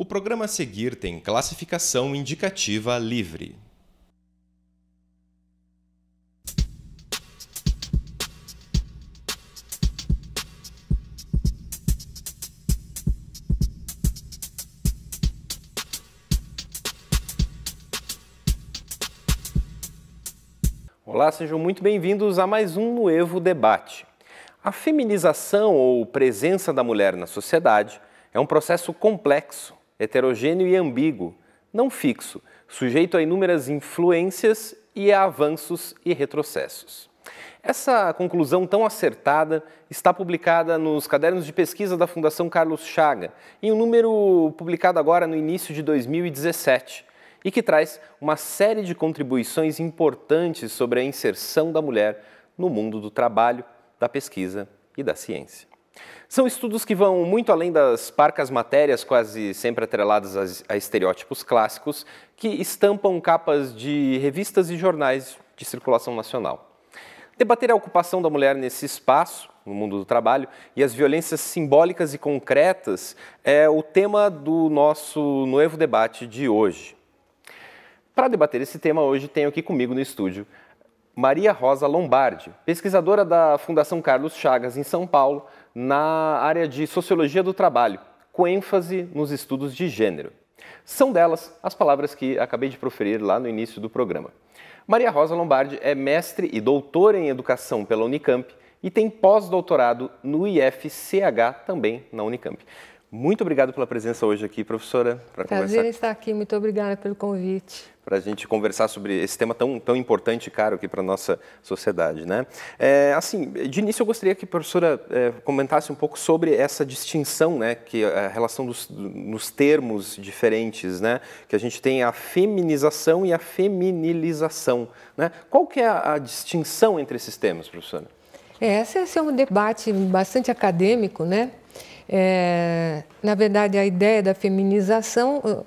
O programa a seguir tem classificação indicativa livre. Olá, sejam muito bem-vindos a mais um novo Debate. A feminização ou presença da mulher na sociedade é um processo complexo heterogêneo e ambíguo, não fixo, sujeito a inúmeras influências e a avanços e retrocessos. Essa conclusão tão acertada está publicada nos cadernos de pesquisa da Fundação Carlos Chaga, em um número publicado agora no início de 2017, e que traz uma série de contribuições importantes sobre a inserção da mulher no mundo do trabalho, da pesquisa e da ciência. São estudos que vão muito além das parcas matérias, quase sempre atreladas a estereótipos clássicos, que estampam capas de revistas e jornais de circulação nacional. Debater a ocupação da mulher nesse espaço, no mundo do trabalho, e as violências simbólicas e concretas é o tema do nosso novo debate de hoje. Para debater esse tema, hoje tenho aqui comigo no estúdio Maria Rosa Lombardi, pesquisadora da Fundação Carlos Chagas, em São Paulo, na área de sociologia do trabalho, com ênfase nos estudos de gênero. São delas as palavras que acabei de proferir lá no início do programa. Maria Rosa Lombardi é mestre e doutora em educação pela Unicamp e tem pós-doutorado no IFCH também na Unicamp. Muito obrigado pela presença hoje aqui, professora. Pra Prazer conversar... estar aqui, muito obrigada pelo convite. Para a gente conversar sobre esse tema tão, tão importante e caro aqui para a nossa sociedade. Né? É, assim, de início eu gostaria que a professora é, comentasse um pouco sobre essa distinção, né, que é a relação dos, nos termos diferentes, né, que a gente tem a feminização e a feminilização. Né? Qual que é a, a distinção entre esses termos, professora? É, esse é um debate bastante acadêmico, né? É, na verdade, a ideia da feminização uh,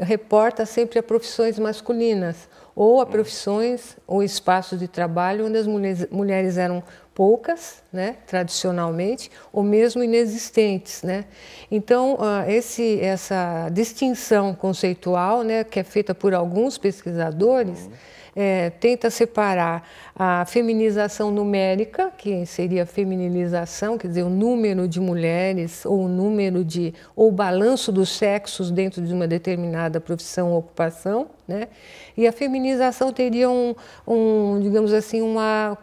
reporta sempre a profissões masculinas ou a profissões ou espaços de trabalho onde as mulheres, mulheres eram poucas, né, tradicionalmente, ou mesmo inexistentes, né. Então ah, esse essa distinção conceitual, né, que é feita por alguns pesquisadores, uhum é, tenta separar a feminização numérica, que seria a feminilização, quer dizer, o número de mulheres ou o número de ou o balanço dos sexos dentro de uma determinada profissão ou ocupação, né? E a feminização teria um, um digamos assim, uma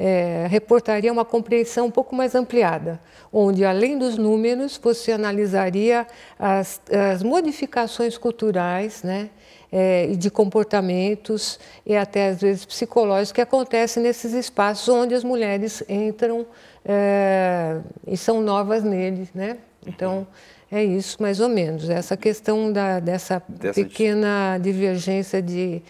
é, reportaria uma compreensão um pouco mais ampliada, onde além dos números você analisaria as, as modificações culturais, né, é, de comportamentos e até às vezes psicológicos que acontecem nesses espaços onde as mulheres entram é, e são novas neles, né? Então é isso, mais ou menos. Essa questão da, dessa, dessa pequena divergência de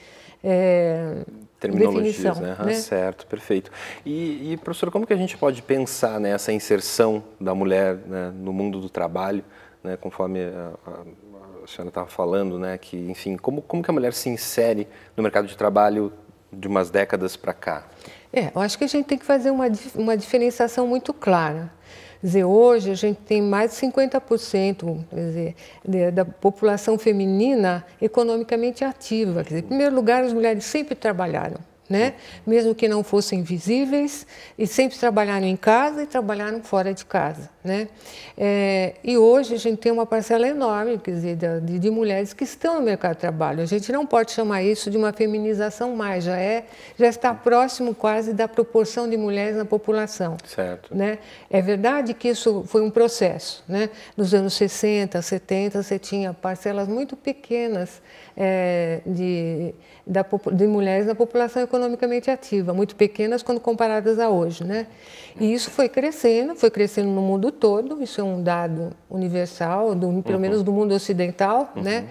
é, terminologias, né? né? Certo, perfeito. E, e, professor, como que a gente pode pensar nessa né, inserção da mulher né, no mundo do trabalho, né, conforme a, a, a senhora estava falando, né, que, enfim, como, como que a mulher se insere no mercado de trabalho de umas décadas para cá? É, eu acho que a gente tem que fazer uma, uma diferenciação muito clara dizer, hoje a gente tem mais de 50% dizer, de, da população feminina economicamente ativa. Quer dizer, em primeiro lugar, as mulheres sempre trabalharam né? mesmo que não fossem visíveis, e sempre trabalharam em casa e trabalharam fora de casa. Né? É, e hoje a gente tem uma parcela enorme quer dizer, de, de, mulheres que estão no mercado de trabalho. A gente não pode chamar isso de uma feminização mais, já, é, já está próximo quase da proporção de mulheres na população. Certo. Né? É verdade que isso foi um processo. Né? Nos anos 60, 70, você tinha parcelas muito pequenas é, de, da, de mulheres na população economicamente ativa, muito pequenas quando comparadas a hoje. Né? E isso foi crescendo, foi crescendo no mundo todo, isso é um dado universal, do, pelo uhum. menos do mundo ocidental, uhum. né?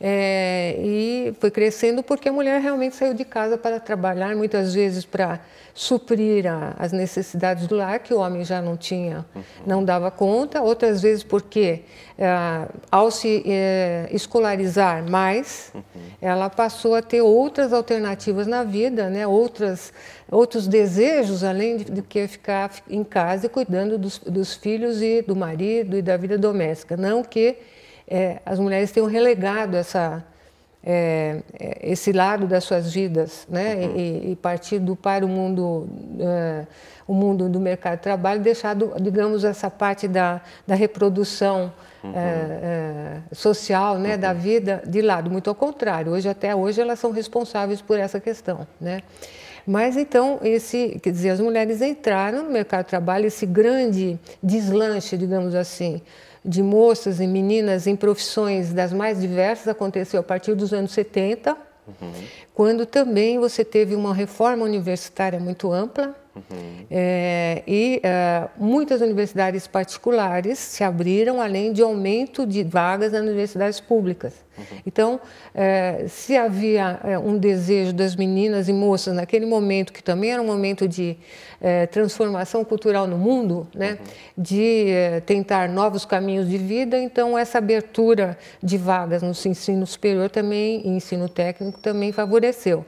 É, e foi crescendo porque a mulher realmente saiu de casa para trabalhar, muitas vezes para suprir a, as necessidades do lar, que o homem já não tinha, uhum. não dava conta, outras vezes porque ah, ao se eh, escolarizar mais, Uhum. Ela passou a ter outras alternativas na vida, né? outras, outros desejos, além de, de que ficar em casa e cuidando dos, dos, filhos e do marido e da vida doméstica. Não que é, as mulheres tenham relegado essa, é, é esse lado das suas vidas, né? Uhum. E, e, partido para o mundo, é, o mundo do mercado de trabalho, deixado, digamos, essa parte da, da reprodução uhum. é, é, social né, uhum. da vida de lado. Muito ao contrário, hoje até hoje elas são responsáveis por essa questão. Né? Mas então, esse, quer dizer, as mulheres entraram no mercado de trabalho, esse grande deslanche, digamos assim, de moças e meninas em profissões das mais diversas aconteceu a partir dos anos 70, uhum quando também você teve uma reforma universitária muito ampla uhum. é, e eh, muitas universidades particulares se abriram, além de aumento de vagas nas universidades públicas. Uhum. Então, é, se havia um desejo das meninas e moças naquele momento, que também era um momento de transformação cultural no mundo, né, uhum. de tentar novos caminhos de vida, então essa abertura de vagas no ensino superior também, e ensino técnico também favoreceu favoreceu.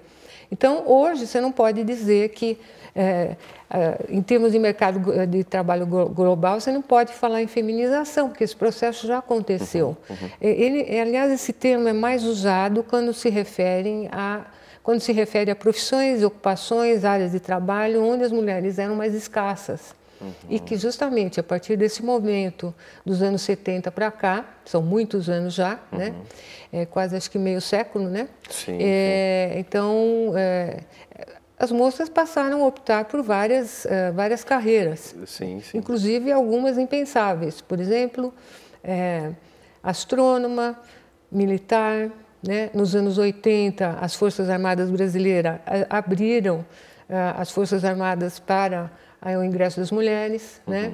Então, hoje, você não pode dizer que, é, é, em termos de mercado de trabalho global, você não pode falar em feminização, porque esse processo já aconteceu. Uhum, uhum. Ele, aliás, esse termo é mais usado quando se referem a quando se refere a profissões, ocupações, áreas de trabalho onde as mulheres eram mais escassas. Uhum. E que justamente a partir desse momento, dos anos 70 para cá, são muitos anos já, né? uhum. né? É, quase acho que meio século, né? Sim, é, sim. Então, é, as moças passaram a optar por várias, é, várias carreiras, sim, sim. inclusive algumas impensáveis. Por exemplo, é, astrônoma, militar. Né? Nos anos 80, as Forças Armadas Brasileiras é, abriram as Forças Armadas para é o ingresso das mulheres, uhum. né?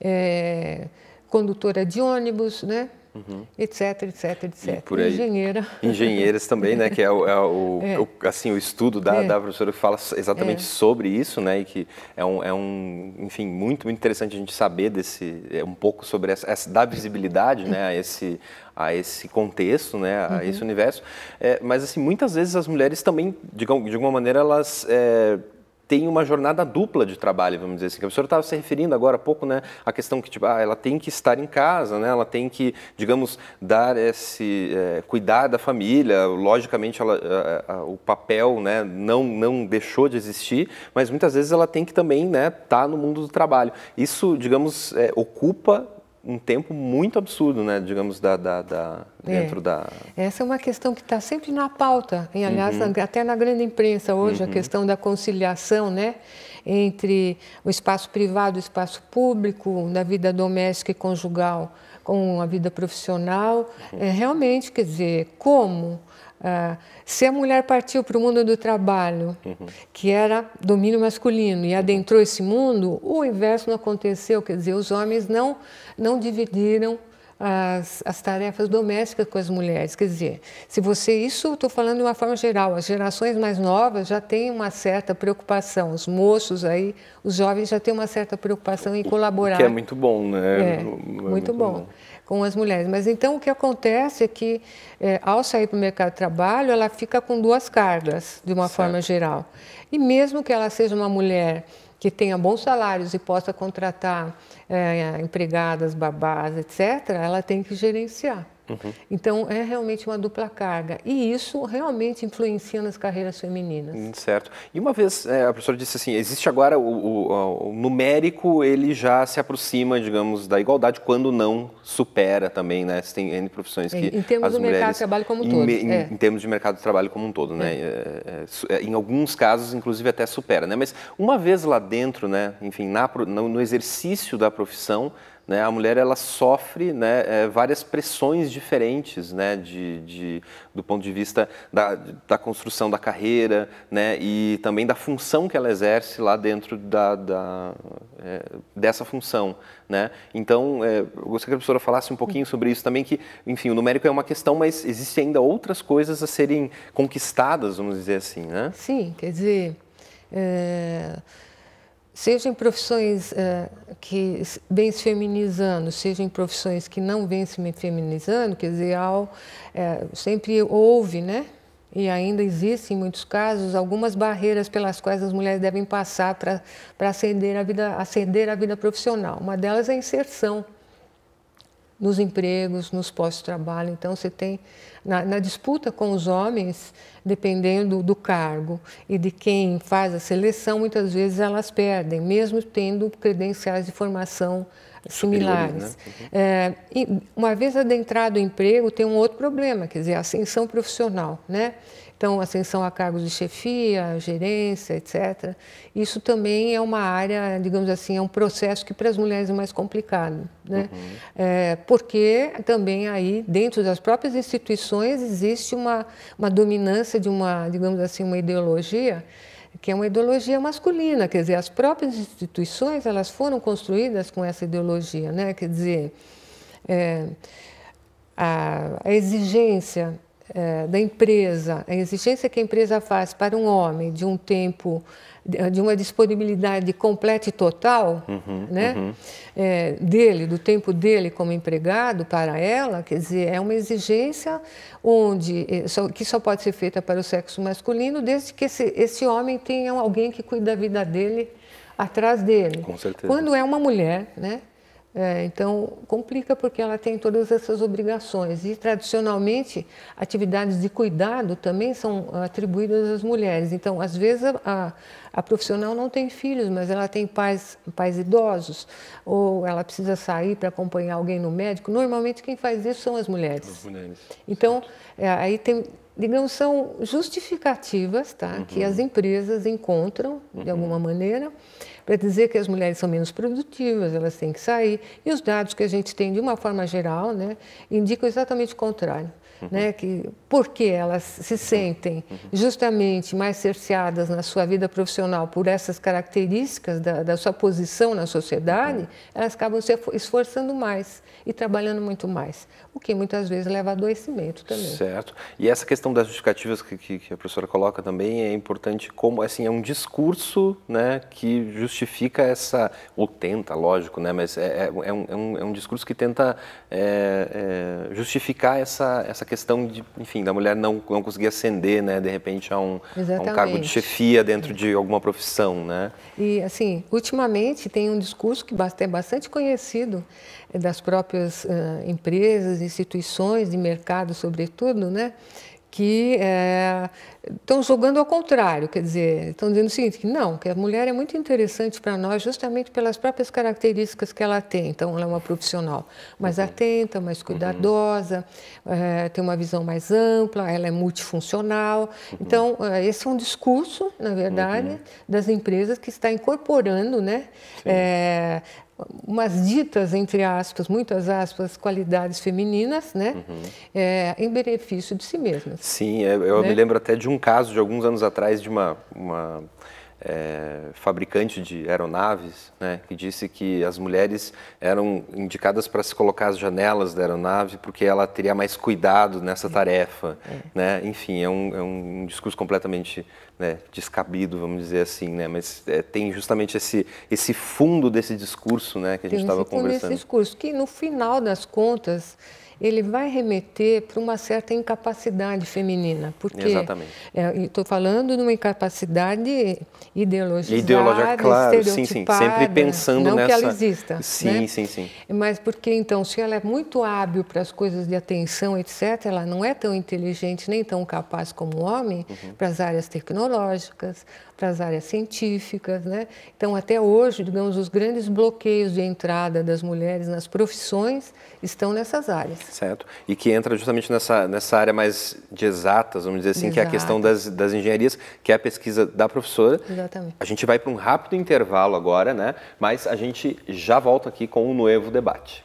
É, condutora de ônibus, né? Uhum. etc, etc, etc. E aí, Engenheira. Engenheiras também, né? Que é o, é o, é. o assim, o estudo da, é. da professora que fala exatamente é. sobre isso, né? E que é um, é um, enfim, muito, muito interessante a gente saber desse, é, um pouco sobre essa, essa dar visibilidade, né? A esse, a esse contexto, né, a uhum. esse universo. É, mas assim, muitas vezes as mulheres também, de, de alguma maneira, elas é, tem uma jornada dupla de trabalho, vamos dizer assim. a professora estava se referindo agora há pouco, né, à questão que tipo, ah, ela tem que estar em casa, né, ela tem que, digamos, dar esse é, cuidar da família. Logicamente, ela, a, a, o papel, né, não não deixou de existir, mas muitas vezes ela tem que também, né, estar tá no mundo do trabalho. Isso, digamos, é, ocupa um tempo muito absurdo, né, digamos, da, da, da é. dentro é. da... Essa é uma questão que está sempre na pauta, em aliás, uhum. na, até na grande imprensa hoje, uhum. a questão da conciliação né, entre o espaço privado e o espaço público, da vida doméstica e conjugal com a vida profissional. Uhum. É, realmente, quer dizer, como ah, se a mulher partiu para o mundo do trabalho, uhum. que era domínio masculino, e adentrou esse mundo, o inverso não aconteceu, quer dizer, os homens não, não dividiram as, as tarefas domésticas com as mulheres. Quer dizer, se você, isso estou falando de uma forma geral, as gerações mais novas já têm uma certa preocupação, os moços aí, os jovens já têm uma certa preocupação em colaborar. O que é muito bom, né? É, é muito, muito bom. bom com as mulheres. Mas então o que acontece é que, é, ao sair para o mercado de trabalho, ela fica com duas cargas, de uma certo. forma geral. E mesmo que ela seja uma mulher que tenha bons salários e possa contratar é, empregadas, babás, etc., ela tem que gerenciar. Uhum. Então, é realmente uma dupla carga. E isso realmente influencia nas carreiras femininas. Hum, certo. E uma vez, é, a professora disse assim, existe agora o, o, o, numérico, ele já se aproxima, digamos, da igualdade, quando não supera também, né? Se tem N profissões que é, Em termos do mercado de trabalho como um todo. Em, é. em, termos de mercado de trabalho como um todo, né? É. É, é, em alguns casos, inclusive, até supera, né? Mas uma vez lá dentro, né? Enfim, na, no, no exercício da profissão, né? A mulher ela sofre né, é, várias pressões diferentes né, de, de, do ponto de vista da, da construção da carreira né, e também da função que ela exerce lá dentro da, da é, dessa função. Né? Então, é, eu gostaria que a professora falasse um pouquinho sobre isso também, que, enfim, o numérico é uma questão, mas existem ainda outras coisas a serem conquistadas, vamos dizer assim, né? Sim, quer dizer... É seja em profissões eh, que vêm se feminizando, seja em profissões que não vêm se feminizando, quer dizer, é ao, é, sempre houve, né? E ainda existem, em muitos casos, algumas barreiras pelas quais as mulheres devem passar para ascender, a vida, ascender a vida profissional. Uma delas é a inserção nos empregos, nos postos de trabalho. Então, você tem na, na disputa com os homens, dependendo do cargo e de quem faz a seleção, muitas vezes elas perdem, mesmo tendo credenciais de formação similares. Né? Uhum. É, uma vez adentrado o emprego, tem um outro problema, quer dizer, a ascensão profissional, né? Então, ascensão a cargos de chefia, gerência, etc. Isso também é uma área, digamos assim, é um processo que para as mulheres é mais complicado, né? Uhum. É, porque também aí, dentro das próprias instituições, existe uma, uma dominância de uma, digamos assim, uma ideologia que é uma ideologia masculina, quer dizer, as próprias instituições elas foram construídas com essa ideologia, né? Quer dizer, é, a, a exigência é, da empresa, a exigência que a empresa faz para um homem de um tempo, de uma disponibilidade completa e total, uhum, né, uhum. É, dele, do tempo dele como empregado para ela, quer dizer, é uma exigência onde é, que só pode ser feita para o sexo masculino, desde que esse, esse homem tenha alguém que cuide da vida dele atrás dele. Com certeza. Quando é uma mulher, né? É, então, complica porque ela tem todas essas obrigações. E, tradicionalmente, atividades de cuidado também são atribuídas às mulheres. Então, às vezes, a, a, a profissional não tem filhos, mas ela tem pais, pais idosos, ou ela precisa sair para acompanhar alguém no médico. Normalmente, quem faz isso são as mulheres. As mulheres. Então, é, aí tem, digamos, são justificativas tá, uhum. que as empresas encontram, de uhum. alguma maneira, para dizer que as mulheres são menos produtivas, elas têm que sair. E os dados que a gente tem, de uma forma geral, né, indicam exatamente o contrário uhum. né, que, porque elas se sentem uhum. justamente mais cerceadas na sua vida profissional por essas características da, da sua posição na sociedade, uhum. elas acabam se esforçando mais e trabalhando muito mais, o que muitas vezes leva a adoecimento também. Certo. E essa questão das justificativas que, que, que a professora coloca também é importante como, assim, é um discurso né, que justifica essa, ou tenta, lógico, né, mas é, é, é, um, é um, é um, discurso que tenta é, é, justificar essa, essa questão de, enfim, da mulher não, não conseguir ascender, né, de repente a um, a um cargo de chefia dentro de alguma profissão, né? E assim, ultimamente tem um discurso que é bastante conhecido eh, das próprias uh, empresas, instituições de mercado, sobretudo, né? que estão é, jogando ao contrário, quer dizer, estão dizendo o seguinte, que não, que a mulher é muito interessante para nós justamente pelas próprias características que ela tem. Então, ela é uma profissional mais uhum. atenta, mais uhum. cuidadosa, uhum. é, tem uma visão mais ampla, ela é multifuncional. Uhum. Então, é, esse é um discurso, na verdade, uhum. das empresas que está incorporando né, umas ditas, entre aspas, muitas aspas, qualidades femininas, né? Uhum. É, em benefício de si mesmas. Sim, é, eu né? me lembro até de um caso de alguns anos atrás de uma, uma é, fabricante de aeronaves, né, que disse que as mulheres eram indicadas para se colocar às janelas da aeronave porque ela teria mais cuidado nessa é. tarefa. É. Né? Enfim, é um, é um discurso completamente né, descabido, vamos dizer assim, né? mas é, tem justamente esse, esse fundo desse discurso né, que a gente estava conversando. Tem fundo desse discurso, que no final das contas ele vai remeter para uma certa incapacidade feminina, porque Exatamente. É, estou falando de uma incapacidade ideologizada, Ideologia, claro, sim, sim, sempre pensando não nessa... que ela exista, né? sim, né? sim, sim. Mas porque então, se ela é muito hábil para as coisas de atenção, etc., ela não é tão inteligente nem tão capaz como o homem uhum. para as áreas tecnológicas, para as áreas científicas. Né? Então, até hoje, digamos, os grandes bloqueios de entrada das mulheres nas profissões estão nessas áreas. Certo. E que entra justamente nessa, nessa área mais de exatas, vamos dizer assim, Exato. que é a questão das, das engenharias, que é a pesquisa da professora. Exatamente. A gente vai para um rápido intervalo agora, né? mas a gente já volta aqui com um novo debate.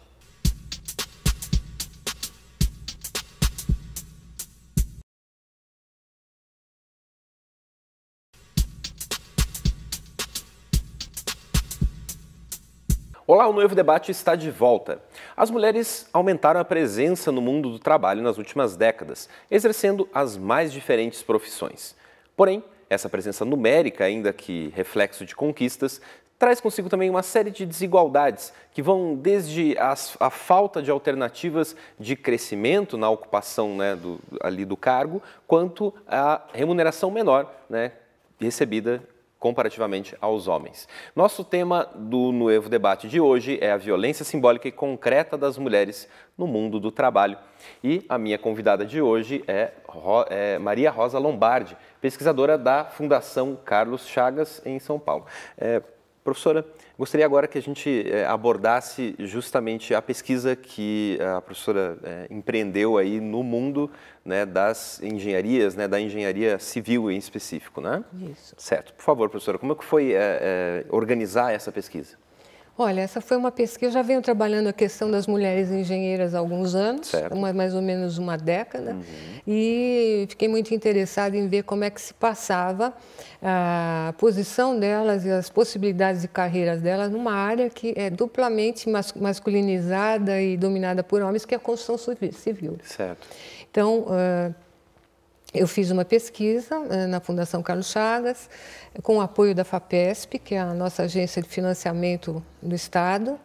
Olá, o Noivo Debate está de volta. As mulheres aumentaram a presença no mundo do trabalho nas últimas décadas, exercendo as mais diferentes profissões. Porém, essa presença numérica, ainda que reflexo de conquistas, traz consigo também uma série de desigualdades que vão desde as, a falta de alternativas de crescimento na ocupação né, do, ali do cargo, quanto à remuneração menor né, recebida comparativamente aos homens. Nosso tema do Novo Debate de hoje é a violência simbólica e concreta das mulheres no mundo do trabalho. E a minha convidada de hoje é, Ro é Maria Rosa Lombardi, pesquisadora da Fundação Carlos Chagas, em São Paulo. É, Professora, gostaria agora que a gente eh, abordasse justamente a pesquisa que eh, a professora eh, empreendeu aí no mundo né, das engenharias, né, da engenharia civil em específico, né? Isso. Certo. Por favor, professora, como é que foi é, é, organizar essa pesquisa? Olha, essa foi uma pesquisa, eu já venho trabalhando a questão das mulheres engenheiras há alguns anos, uma, mais ou menos uma década, uhum. e fiquei muito interessada em ver como é que se passava ah, a posição delas e as possibilidades de carreiras delas numa área que é duplamente mas, masculinizada e dominada por homens, que é a construção civil. Certo. Então, uh, eu fiz uma pesquisa eh, na Fundação Carlos Chagas, com o apoio da FAPESP, que é a nossa agência de financiamento do Estado,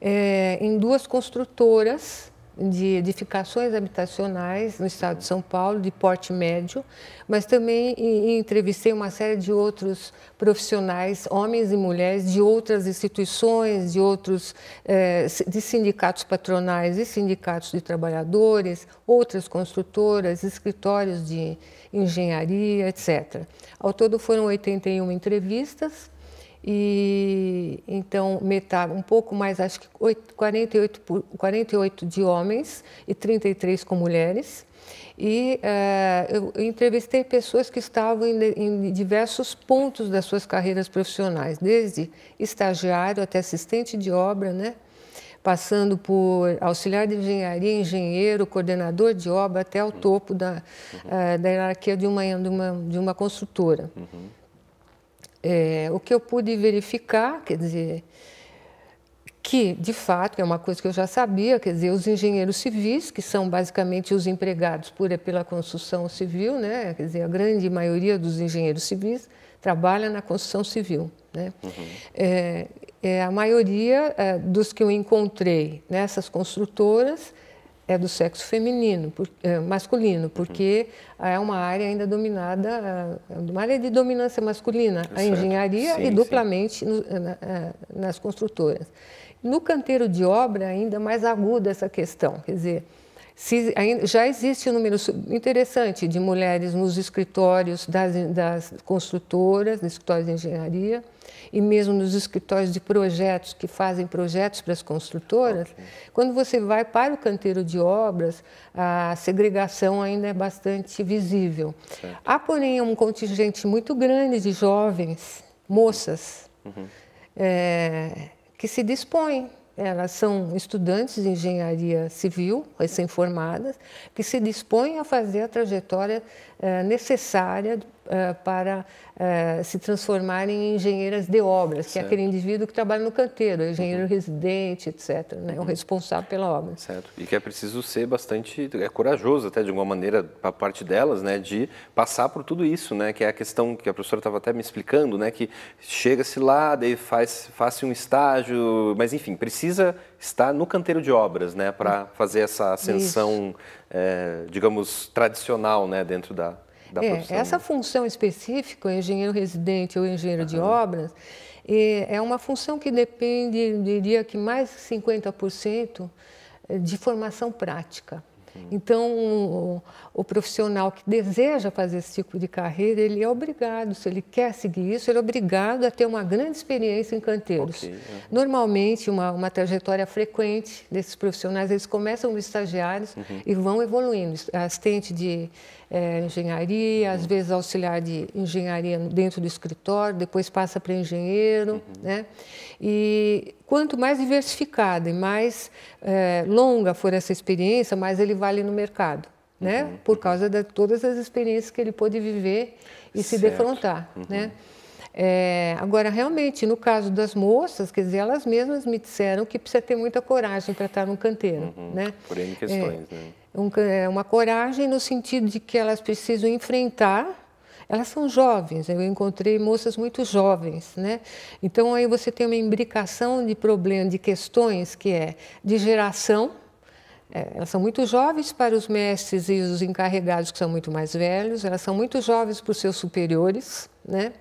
é, em duas construtoras de edificações habitacionais no estado de São Paulo, de porte médio, mas também entrevistei uma série de outros profissionais, homens e mulheres, de outras instituições, de outros eh, de sindicatos patronais e sindicatos de trabalhadores, outras construtoras, escritórios de engenharia, etc. Ao todo foram 81 entrevistas e então metade, um pouco mais, acho que 48, 48 de homens e 33 com mulheres. E uh, eu entrevistei pessoas que estavam em, em, diversos pontos das suas carreiras profissionais, desde estagiário até assistente de obra, né? passando por auxiliar de engenharia, engenheiro, coordenador de obra, até o uhum. topo da, uhum. uh, da hierarquia de uma, de uma, de uma construtora. Uhum. É, o que eu pude verificar, quer dizer, que de fato é uma coisa que eu já sabia, quer dizer, os engenheiros civis, que são basicamente os empregados por, é, pela construção civil, né? quer dizer, a grande maioria dos engenheiros civis trabalha na construção civil. Né? Uhum. É, é, a maioria é, dos que eu encontrei nessas construtoras é do sexo feminino, por, é, masculino, porque uhum. é uma área ainda dominada, é, uma área de dominância masculina, é a engenharia sim, e duplamente no, é, na, é, nas construtoras. No canteiro de obra, ainda mais aguda essa questão, quer dizer, se, já existe um número interessante de mulheres nos escritórios das, das construtoras, nos escritórios de engenharia, e mesmo nos escritórios de projetos, que fazem projetos para as construtoras, okay. quando você vai para o canteiro de obras, a segregação ainda é bastante visível. Certo. Há, porém, um contingente muito grande de jovens, moças, uhum. é, que se dispõem elas são estudantes de engenharia civil, recém-formadas, que se dispõem a fazer a trajetória eh, necessária ah, para ah, se transformarem em engenheiras de obras, certo. que é aquele indivíduo que trabalha no canteiro, é engenheiro uhum. residente, etc., né? uhum. o responsável pela obra. Certo. E que é preciso ser bastante é corajoso, até de alguma maneira, para parte delas, né, de passar por tudo isso, né, que é a questão que a professora estava até me explicando, né, que chega-se lá, daí faz, faz um estágio, mas enfim, precisa estar no canteiro de obras, né, para uhum. fazer essa ascensão, é, digamos, tradicional, né, dentro da, da é, profissão. Essa né? função específica, engenheiro residente ou engenheiro uhum. de obras, é, é uma função que depende, diria que mais de 50% eh, de formação prática. Uhum. Então, o, o, profissional que deseja fazer esse tipo de carreira, ele é obrigado, se ele quer seguir isso, ele é obrigado a ter uma grande experiência em canteiros. Okay. Uhum. Normalmente, uma, uma, trajetória frequente desses profissionais, eles começam como estagiários uhum. e vão evoluindo. Assistente de é, engenharia, às vezes auxiliar de engenharia dentro do escritório, depois passa para engenheiro, uhum. né? E quanto mais diversificada e mais é, longa for essa experiência, mais ele vale no mercado, né? uhum. né? Por uhum. causa de todas as experiências que ele pôde viver e certo. se defrontar, uhum. né? É, agora, realmente, no caso das moças, quer dizer, elas mesmas me disseram que precisa ter muita coragem para estar num canteiro, uhum. né? Por N questões, é, né? um, é, uma coragem no sentido de que elas precisam enfrentar elas são jovens, eu encontrei moças muito jovens, né? Então aí você tem uma imbricação de problemas, de questões que é de geração, é, elas são muito jovens para os mestres e os encarregados que são muito mais velhos, elas são muito jovens para os seus superiores, né?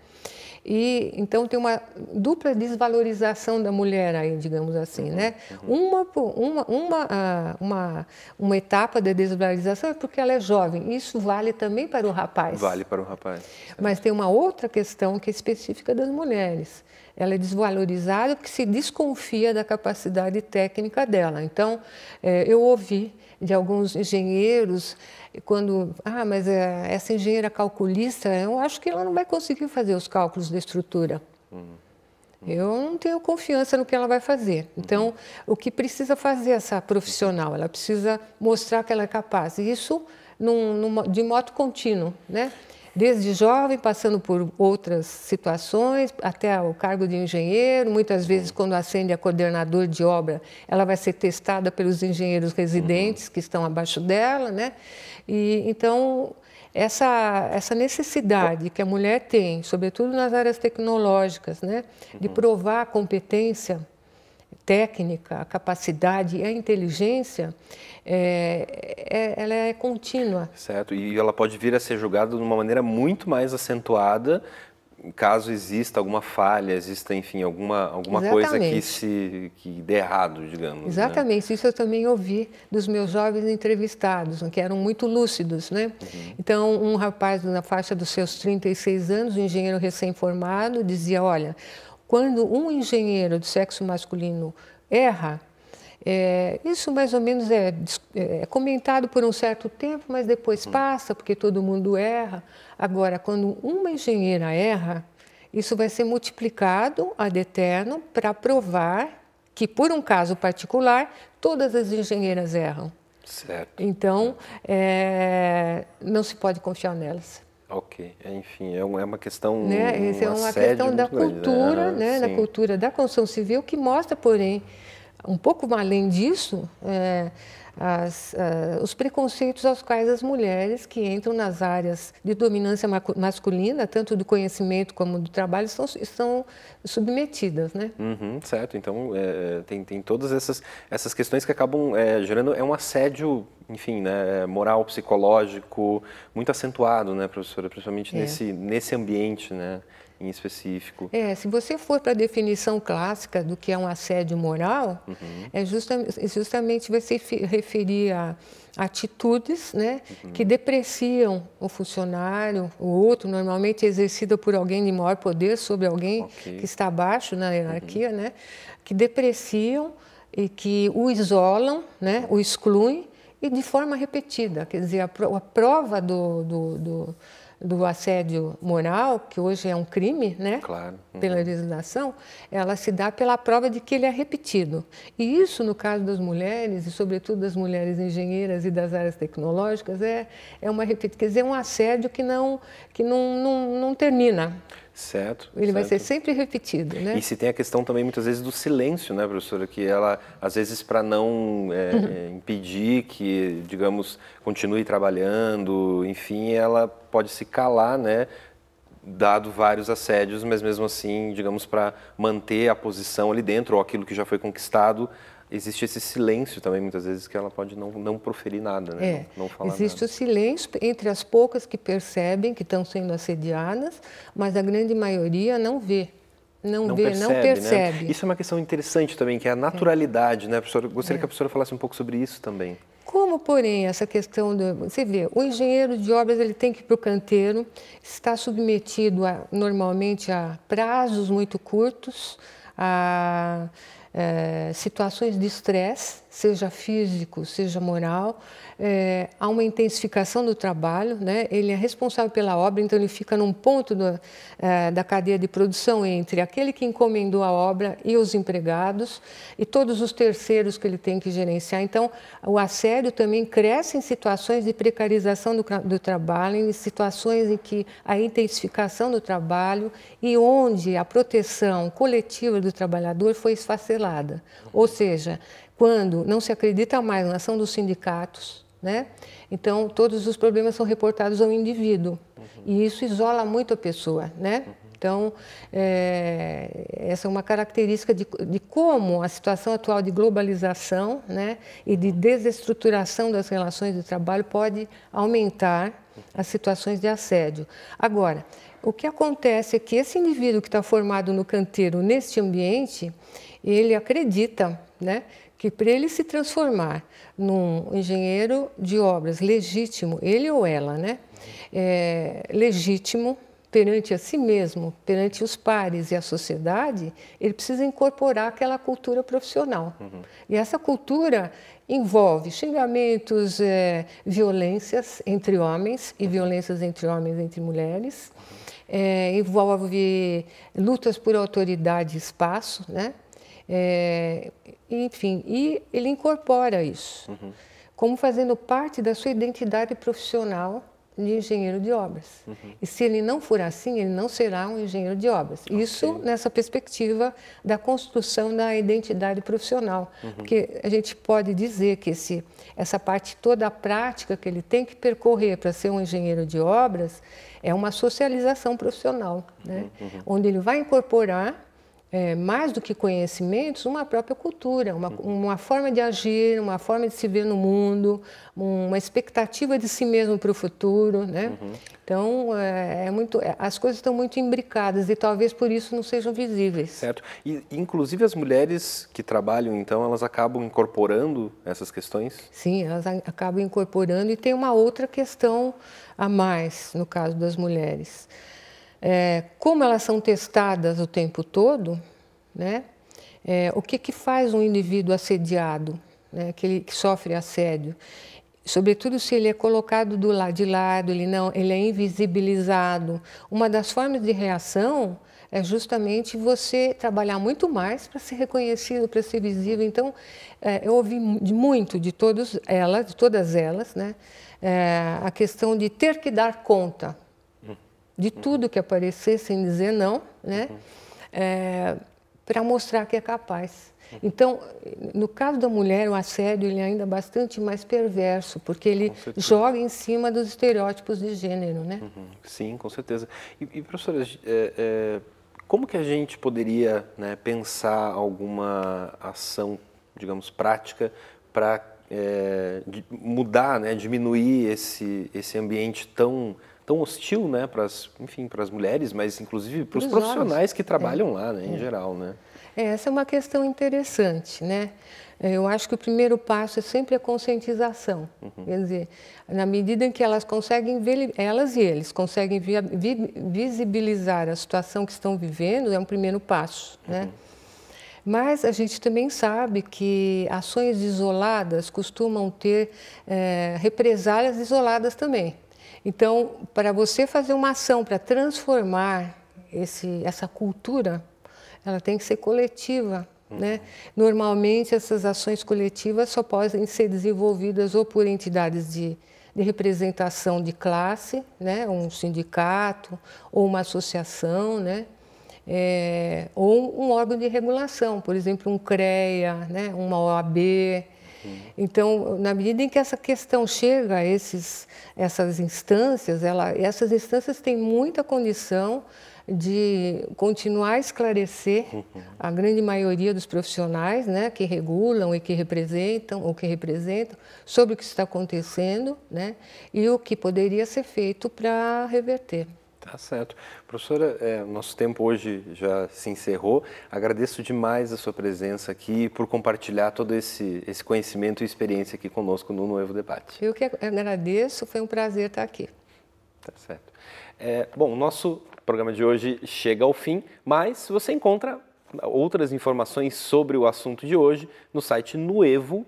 E então tem uma dupla desvalorização da mulher aí, digamos assim, uhum, né? Uhum. Uma, uma, uma, ah, uma, uma etapa da desvalorização é porque ela é jovem. Isso vale também para o rapaz. Vale para o rapaz. Mas tem uma outra questão que é específica das mulheres. Ela é desvalorizada porque se desconfia da capacidade técnica dela. Então, é, eu ouvi de alguns engenheiros, quando, ah, mas eh, essa engenheira calculista, eu acho que ela não vai conseguir fazer os cálculos da estrutura. Uhum. Eu não tenho confiança no que ela vai fazer. Uhum. Então, o que precisa fazer essa profissional? Ela precisa mostrar que ela é capaz. E isso num, num, de modo contínuo, né? desde jovem, passando por outras situações, até o cargo de engenheiro. Muitas uhum. vezes, quando acende a coordenador de obra, ela vai ser testada pelos engenheiros residentes uhum. que estão abaixo dela, né? E então essa, essa necessidade que a mulher tem, sobretudo nas áreas tecnológicas, né, de uhum. provar a competência técnica, a capacidade e a inteligência, é, é, ela é contínua. Certo, e ela pode vir a ser julgada de uma maneira muito mais acentuada caso exista alguma falha, exista, enfim, alguma, alguma coisa que se que dê errado, digamos. Né? Exatamente, né? isso eu também ouvi dos meus jovens entrevistados, que eram muito lúcidos, né? Uhum. Então, um rapaz na faixa dos seus 36 anos, um engenheiro recém-formado, dizia, olha, quando um engenheiro do sexo masculino erra, é, isso mais ou menos é, é, é, comentado por um certo tempo, mas depois hum. passa, porque todo mundo erra. Agora, quando uma engenheira erra, isso vai ser multiplicado ad eterno para provar que, por um caso particular, todas as engenheiras erram. Certo. Então, é, é não se pode confiar nelas. Ok, é, enfim, é, é uma questão. Né? Essa é uma questão da cultura, grande, né? né? da cultura da construção civil que mostra, porém, um pouco além disso, é, as, uh, os preconceitos aos quais as mulheres que entram nas áreas de dominância masculina, tanto do conhecimento como do trabalho, são, são submetidas, né? Uhum, certo. Então é, é, tem, tem todas essas essas questões que acabam é, gerando é um assédio, enfim, né, é, moral, psicológico, muito acentuado, né, professora, principalmente é. nesse nesse ambiente, né? em específico. É, se você for para a definição clássica do que é um assédio moral, uhum. é, é justamente vai se referir a atitudes né, uhum. que depreciam o funcionário, o outro, normalmente exercida por alguém de maior poder sobre alguém okay. que está abaixo na uhum. hierarquia, uhum. né, que depreciam e que o isolam, né, o excluem e de forma repetida. Quer dizer, a, prova do, do, do do assédio moral, que hoje é um crime, né? Claro. Uhum. Pela legislação, ela se dá pela prova de que ele é repetido. E isso, no caso das mulheres, e sobretudo das mulheres engenheiras e das áreas tecnológicas, é, é uma repetição, quer dizer, é um assédio que não, que não, não, não termina. Certo. Ele certo. vai ser sempre repetido, né? E se tem a questão também, muitas vezes, do silêncio, né, professora? Que ela, às vezes, para não é, uhum. É, impedir que, digamos, continue trabalhando, enfim, ela pode se calar, né? dado vários assédios, mas mesmo assim, digamos, para manter a posição ali dentro, ou aquilo que já foi conquistado, existe esse silêncio também, muitas vezes, que ela pode não, não proferir nada, né? É, não, não existe nada. o silêncio entre as poucas que percebem que estão sendo assediadas, mas a grande maioria não vê. Não, não vê, percebe, não percebe. Né? Isso é uma questão interessante também, que é a é. naturalidade, é. né, professor Gostaria é. que a professora falasse um pouco sobre isso também. Como, porém, essa questão do... Você vê, o engenheiro de obras ele tem que ir para o canteiro, está submetido a, normalmente a prazos muito curtos, a eh, situações de estresse seja físico, seja moral. É, há uma intensificação do trabalho, né? ele é responsável pela obra, então ele fica num ponto do, é, da cadeia de produção entre aquele que encomendou a obra e os empregados e todos os terceiros que ele tem que gerenciar. Então, o assédio também cresce em situações de precarização do, do trabalho, em situações em que a intensificação do trabalho e onde a proteção coletiva do trabalhador foi esfacelada. Ou seja, quando não se acredita mais na ação dos sindicatos, né? Então, todos os problemas são reportados ao indivíduo uhum. e isso isola muito a pessoa, né? Uhum. Então, é, essa é uma característica de, de, como a situação atual de globalização né, e de uhum. desestruturação das relações de trabalho pode aumentar uhum. as situações de assédio. Agora, o que acontece é que esse indivíduo que está formado no canteiro, neste ambiente, ele acredita né, que para ele se transformar num engenheiro de obras legítimo, ele ou ela, né? É, legítimo perante a si mesmo, perante os pares e a sociedade, ele precisa incorporar aquela cultura profissional. Uhum. E essa cultura envolve xingamentos, é, violências entre homens e uhum. violências entre homens e entre mulheres. É, envolve lutas por autoridade e espaço, né? É, enfim, e ele incorpora isso uhum. como fazendo parte da sua identidade profissional de engenheiro de obras. Uhum. E se ele não for assim, ele não será um engenheiro de obras. Okay. Isso nessa perspectiva da construção da identidade profissional, uhum. porque a gente pode dizer que esse, essa parte toda a prática que ele tem que percorrer para ser um engenheiro de obras é uma socialização profissional, né? Uhum. Uhum. onde ele vai incorporar é, mais do que conhecimentos, uma própria cultura, uma, uhum. uma, forma de agir, uma forma de se ver no mundo, uma expectativa de si mesmo para o futuro, né? Uhum. Então, é, é muito, é, as coisas estão muito imbricadas e talvez por isso não sejam visíveis. Certo. E, inclusive, as mulheres que trabalham, então, elas acabam incorporando essas questões? Sim, elas acabam incorporando e tem uma outra questão a mais no caso das mulheres é, como elas são testadas o tempo todo, né? É, o que, que faz um indivíduo assediado, né? que, ele, que sofre assédio? sobretudo se ele é colocado do lado de lado, ele não, ele é invisibilizado. Uma das formas de reação é justamente você trabalhar muito mais para ser reconhecido, para ser visível. Então, é, eu ouvi muito de todas elas, de todas elas, né, é, a questão de ter que dar conta de tudo que aparecer sem dizer não, né? Uhum. É, para mostrar que é capaz. Então, no caso da mulher, o assédio ele é ainda bastante mais perverso, porque ele joga em cima dos estereótipos de gênero, né? Uhum. Sim, com certeza. E, e professora, é, é, como que a gente poderia né, pensar alguma ação, digamos, prática para é, mudar, né, diminuir esse, esse ambiente tão tão hostil, né, para as, enfim, para as mulheres, mas inclusive para os profissionais que trabalham é. lá, né, em é. geral, né? É, essa é uma questão interessante, né? É, eu acho que o primeiro passo é sempre a conscientização. Uhum. Quer dizer, na medida em que elas conseguem ver, elas e eles conseguem vi, visibilizar a situação que estão vivendo, é um primeiro passo, uhum. né? Mas a gente também sabe que ações isoladas costumam ter é, represálias isoladas também. Então, para você fazer uma ação para transformar esse, essa cultura, ela tem que ser coletiva. Uhum. Né? Normalmente, essas ações coletivas só podem ser desenvolvidas ou por entidades de, de representação de classe, né? um sindicato ou uma associação, né? É, ou um órgão de regulação, por exemplo, um CREA, né? uma OAB, então, na medida em que essa questão chega a esses, essas instâncias, ela, essas instâncias têm muita condição de continuar a esclarecer uhum. a grande maioria dos profissionais, né, que regulam e que representam ou que representam sobre o que está acontecendo, né, e o que poderia ser feito para reverter. Tá certo. Professora, é, nosso tempo hoje já se encerrou. Agradeço demais a sua presença aqui por compartilhar todo esse, esse conhecimento e experiência aqui conosco no Novo Debate. Eu que agradeço, foi um prazer estar aqui. Tá certo. É, bom, nosso programa de hoje chega ao fim, mas você encontra outras informações sobre o assunto de hoje no site nuevo.org.br.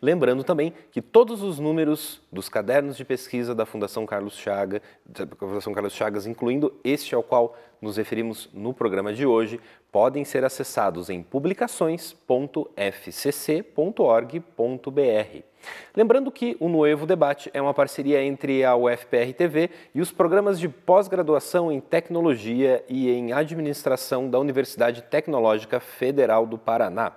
Lembrando também que todos os números dos cadernos de pesquisa da Fundação Carlos Chagas, da Fundação Carlos Chagas, incluindo este ao qual nos referimos no programa de hoje podem ser acessados em publicações.fcc.org.br. Lembrando que o Novo Debate é uma parceria entre a UFPR TV e os programas de pós-graduação em tecnologia e em administração da Universidade Tecnológica Federal do Paraná.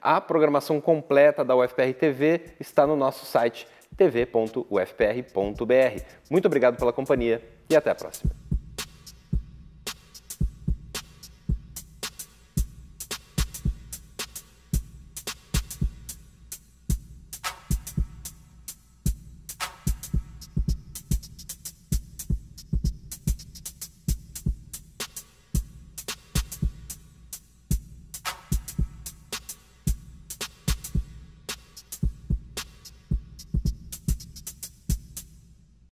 A programação completa da UFPR TV está no nosso site tv.ufpr.br. Muito obrigado pela companhia e até a próxima.